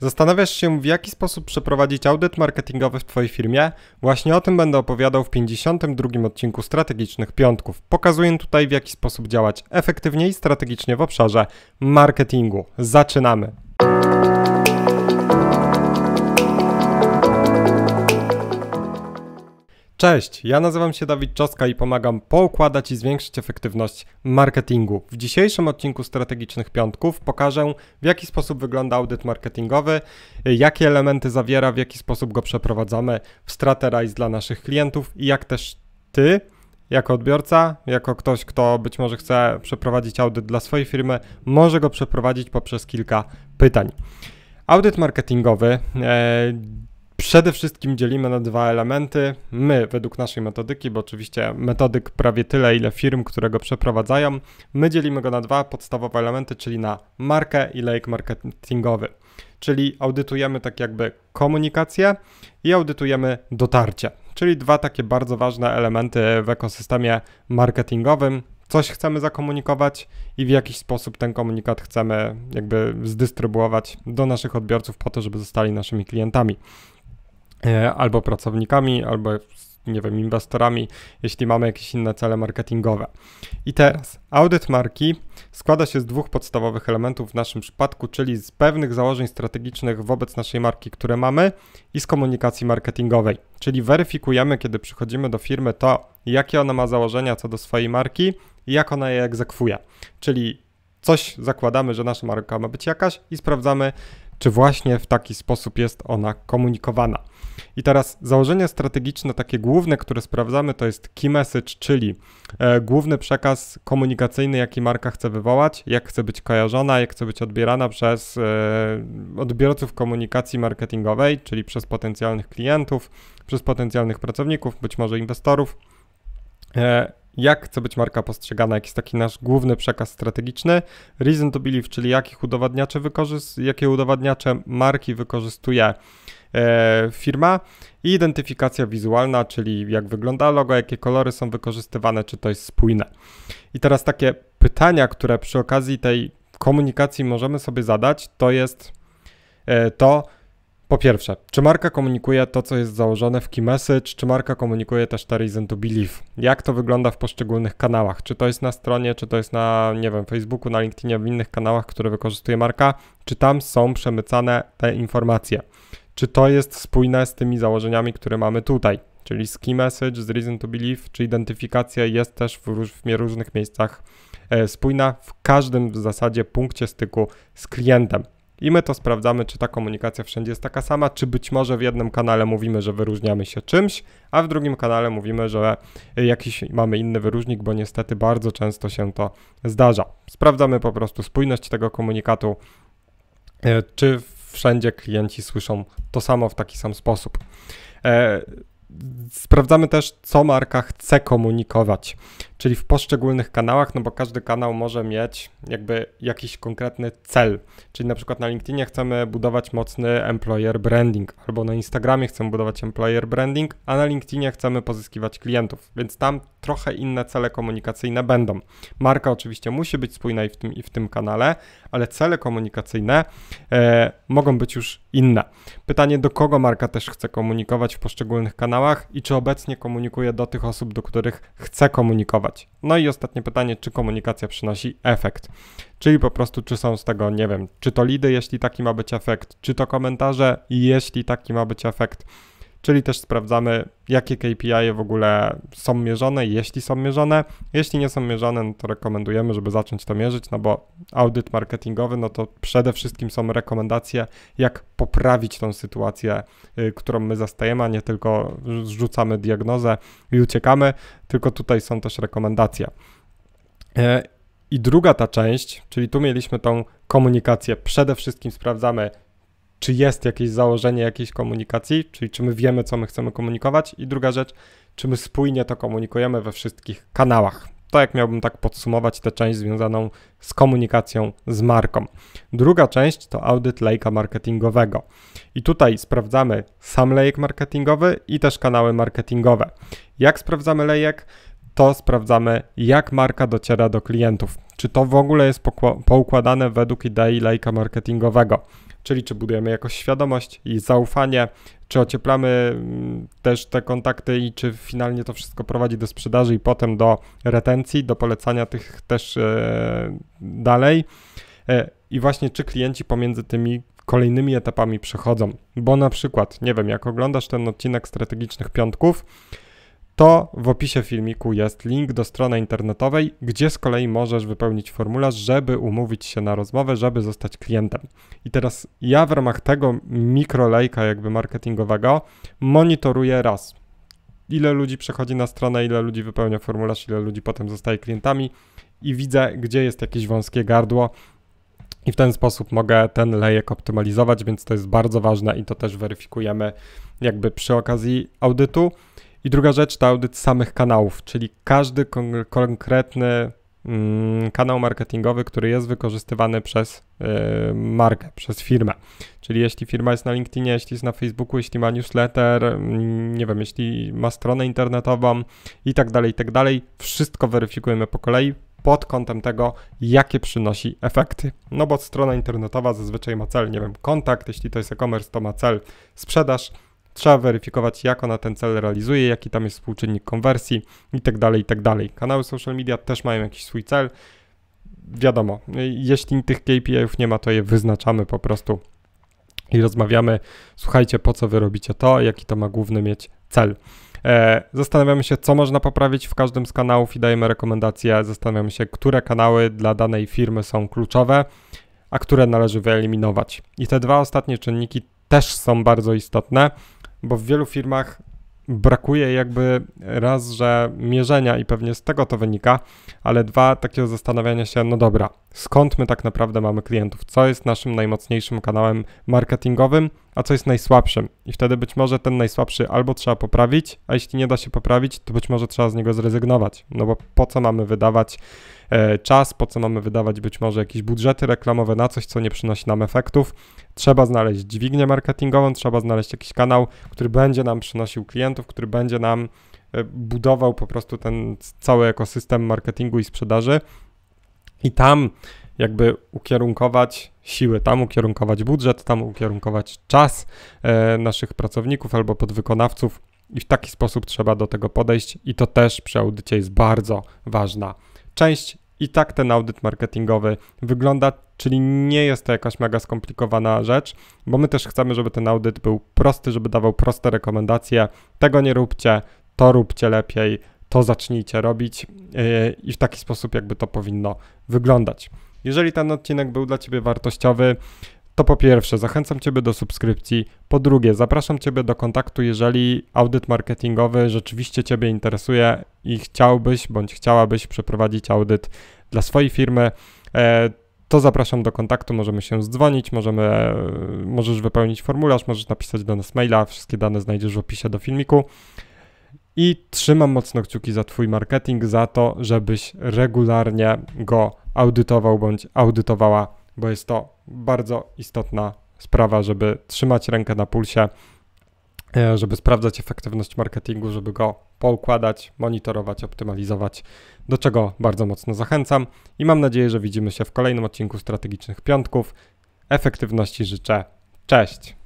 Zastanawiasz się, w jaki sposób przeprowadzić audyt marketingowy w Twojej firmie? Właśnie o tym będę opowiadał w 52 odcinku Strategicznych Piątków. Pokazuję tutaj, w jaki sposób działać efektywnie i strategicznie w obszarze marketingu. Zaczynamy! Cześć, ja nazywam się Dawid Czoska i pomagam poukładać i zwiększyć efektywność marketingu. W dzisiejszym odcinku Strategicznych Piątków pokażę, w jaki sposób wygląda audyt marketingowy, jakie elementy zawiera, w jaki sposób go przeprowadzamy w Straterize dla naszych klientów i jak też Ty jako odbiorca, jako ktoś, kto być może chce przeprowadzić audyt dla swojej firmy, może go przeprowadzić poprzez kilka pytań. Audyt marketingowy. E, Przede wszystkim dzielimy na dwa elementy. My, według naszej metodyki, bo oczywiście metodyk prawie tyle, ile firm, które go przeprowadzają, my dzielimy go na dwa podstawowe elementy, czyli na markę i lejk marketingowy. Czyli audytujemy tak jakby komunikację i audytujemy dotarcie. Czyli dwa takie bardzo ważne elementy w ekosystemie marketingowym. Coś chcemy zakomunikować i w jakiś sposób ten komunikat chcemy jakby zdystrybuować do naszych odbiorców po to, żeby zostali naszymi klientami. E, albo pracownikami, albo nie wiem, inwestorami, jeśli mamy jakieś inne cele marketingowe. I teraz, audyt marki składa się z dwóch podstawowych elementów w naszym przypadku, czyli z pewnych założeń strategicznych wobec naszej marki, które mamy i z komunikacji marketingowej. Czyli weryfikujemy, kiedy przychodzimy do firmy, to jakie ona ma założenia co do swojej marki i jak ona je egzekwuje. Czyli coś zakładamy, że nasza marka ma być jakaś i sprawdzamy, czy właśnie w taki sposób jest ona komunikowana. I teraz założenia strategiczne, takie główne, które sprawdzamy, to jest key message, czyli e, główny przekaz komunikacyjny, jaki marka chce wywołać, jak chce być kojarzona, jak chce być odbierana przez e, odbiorców komunikacji marketingowej, czyli przez potencjalnych klientów, przez potencjalnych pracowników, być może inwestorów. E, jak chce być marka postrzegana, jaki jest taki nasz główny przekaz strategiczny. Reason to believe, czyli jakich udowadniacze jakie udowadniacze marki wykorzystuje e, firma i identyfikacja wizualna, czyli jak wygląda logo, jakie kolory są wykorzystywane, czy to jest spójne. I teraz takie pytania, które przy okazji tej komunikacji możemy sobie zadać, to jest e, to, po pierwsze, czy marka komunikuje to, co jest założone w key message, czy marka komunikuje też te reason to believe? Jak to wygląda w poszczególnych kanałach? Czy to jest na stronie, czy to jest na, nie wiem, Facebooku, na LinkedInie, w innych kanałach, które wykorzystuje marka? Czy tam są przemycane te informacje? Czy to jest spójne z tymi założeniami, które mamy tutaj? Czyli z key message, z reason to believe, czy identyfikacja jest też w, róż, w różnych miejscach e, spójna w każdym w zasadzie punkcie styku z klientem. I my to sprawdzamy, czy ta komunikacja wszędzie jest taka sama, czy być może w jednym kanale mówimy, że wyróżniamy się czymś, a w drugim kanale mówimy, że jakiś mamy inny wyróżnik, bo niestety bardzo często się to zdarza. Sprawdzamy po prostu spójność tego komunikatu, e, czy wszędzie klienci słyszą to samo w taki sam sposób. E, sprawdzamy też, co marka chce komunikować czyli w poszczególnych kanałach, no bo każdy kanał może mieć jakby jakiś konkretny cel. Czyli na przykład na LinkedInie chcemy budować mocny employer branding, albo na Instagramie chcemy budować employer branding, a na LinkedInie chcemy pozyskiwać klientów, więc tam trochę inne cele komunikacyjne będą. Marka oczywiście musi być spójna i w tym, i w tym kanale, ale cele komunikacyjne e, mogą być już inne. Pytanie, do kogo marka też chce komunikować w poszczególnych kanałach i czy obecnie komunikuje do tych osób, do których chce komunikować. No i ostatnie pytanie, czy komunikacja przynosi efekt? Czyli po prostu, czy są z tego, nie wiem, czy to lidy, jeśli taki ma być efekt, czy to komentarze, jeśli taki ma być efekt czyli też sprawdzamy, jakie KPI w ogóle są mierzone, jeśli są mierzone. Jeśli nie są mierzone, no to rekomendujemy, żeby zacząć to mierzyć, no bo audyt marketingowy, no to przede wszystkim są rekomendacje, jak poprawić tą sytuację, y, którą my zastajemy, a nie tylko zrzucamy diagnozę i uciekamy, tylko tutaj są też rekomendacje. E, i druga ta część, czyli tu mieliśmy tą komunikację. Przede wszystkim sprawdzamy, czy jest jakieś założenie jakiejś komunikacji, czyli czy my wiemy, co my chcemy komunikować, i druga rzecz, czy my spójnie to komunikujemy we wszystkich kanałach. To jak miałbym tak podsumować tę część związaną z komunikacją z marką. Druga część to audyt lejka marketingowego. I tutaj sprawdzamy sam lejek marketingowy i też kanały marketingowe. Jak sprawdzamy lejek? to sprawdzamy, jak marka dociera do klientów. Czy to w ogóle jest poukładane według idei lejka marketingowego. Czyli czy budujemy jakoś świadomość i zaufanie, czy ocieplamy mm, też te kontakty i czy finalnie to wszystko prowadzi do sprzedaży i potem do retencji, do polecania tych też e, dalej. E, I właśnie czy klienci pomiędzy tymi kolejnymi etapami przechodzą. Bo na przykład, nie wiem, jak oglądasz ten odcinek strategicznych piątków, to w opisie filmiku jest link do strony internetowej, gdzie z kolei możesz wypełnić formularz, żeby umówić się na rozmowę, żeby zostać klientem. I teraz ja w ramach tego mikrolejka jakby marketingowego monitoruję raz, ile ludzi przechodzi na stronę, ile ludzi wypełnia formularz, ile ludzi potem zostaje klientami i widzę, gdzie jest jakieś wąskie gardło, i w ten sposób mogę ten lejek optymalizować, więc to jest bardzo ważne i to też weryfikujemy jakby przy okazji audytu. I druga rzecz to audyt samych kanałów, czyli każdy kon konkretny mm, kanał marketingowy, który jest wykorzystywany przez yy, markę, przez firmę. Czyli jeśli firma jest na LinkedInie, jeśli jest na Facebooku, jeśli ma newsletter, mm, nie wiem, jeśli ma stronę internetową i tak dalej, i tak dalej, wszystko weryfikujemy po kolei, pod kątem tego, jakie przynosi efekty. No bo strona internetowa zazwyczaj ma cel, nie wiem, kontakt, jeśli to jest e-commerce, to ma cel sprzedaż, Trzeba weryfikować, jak ona ten cel realizuje, jaki tam jest współczynnik konwersji itd., tak itd. Tak kanały social media też mają jakiś swój cel. Wiadomo, y, jeśli tych KPI-ów nie ma, to je wyznaczamy po prostu i rozmawiamy, słuchajcie, po co wy robicie to, jaki to ma główny mieć cel. E, zastanawiamy się, co można poprawić w każdym z kanałów i dajemy rekomendacje. Zastanawiamy się, które kanały dla danej firmy są kluczowe, a które należy wyeliminować. I te dwa ostatnie czynniki też są bardzo istotne, bo w wielu firmach brakuje jakby raz, że mierzenia i pewnie z tego to wynika, ale dwa, takiego zastanawiania się, no dobra, skąd my tak naprawdę mamy klientów, co jest naszym najmocniejszym kanałem marketingowym, a co jest najsłabszym. I wtedy być może ten najsłabszy albo trzeba poprawić, a jeśli nie da się poprawić, to być może trzeba z niego zrezygnować. No bo po co mamy wydawać e, czas, po co mamy wydawać być może jakieś budżety reklamowe na coś, co nie przynosi nam efektów. Trzeba znaleźć dźwignię marketingową, trzeba znaleźć jakiś kanał, który będzie nam przynosił klientów, który będzie nam e, budował po prostu ten cały ekosystem marketingu i sprzedaży, i tam jakby ukierunkować siły, tam ukierunkować budżet, tam ukierunkować czas e, naszych pracowników albo podwykonawców i w taki sposób trzeba do tego podejść i to też przy audycie jest bardzo ważna część i tak ten audyt marketingowy wygląda, czyli nie jest to jakaś mega skomplikowana rzecz, bo my też chcemy, żeby ten audyt był prosty, żeby dawał proste rekomendacje. Tego nie róbcie, to róbcie lepiej to zacznijcie robić e, i w taki sposób jakby to powinno wyglądać. Jeżeli ten odcinek był dla Ciebie wartościowy, to po pierwsze zachęcam Ciebie do subskrypcji, po drugie zapraszam Ciebie do kontaktu, jeżeli audyt marketingowy rzeczywiście Ciebie interesuje i chciałbyś bądź chciałabyś przeprowadzić audyt dla swojej firmy, e, to zapraszam do kontaktu, możemy się zdzwonić, możemy, możesz wypełnić formularz, możesz napisać do nas maila, wszystkie dane znajdziesz w opisie do filmiku i trzymam mocno kciuki za Twój marketing, za to, żebyś regularnie go audytował bądź audytowała, bo jest to bardzo istotna sprawa, żeby trzymać rękę na pulsie, e, żeby sprawdzać efektywność marketingu, żeby go poukładać, monitorować, optymalizować, do czego bardzo mocno zachęcam i mam nadzieję, że widzimy się w kolejnym odcinku Strategicznych Piątków. Efektywności życzę. Cześć!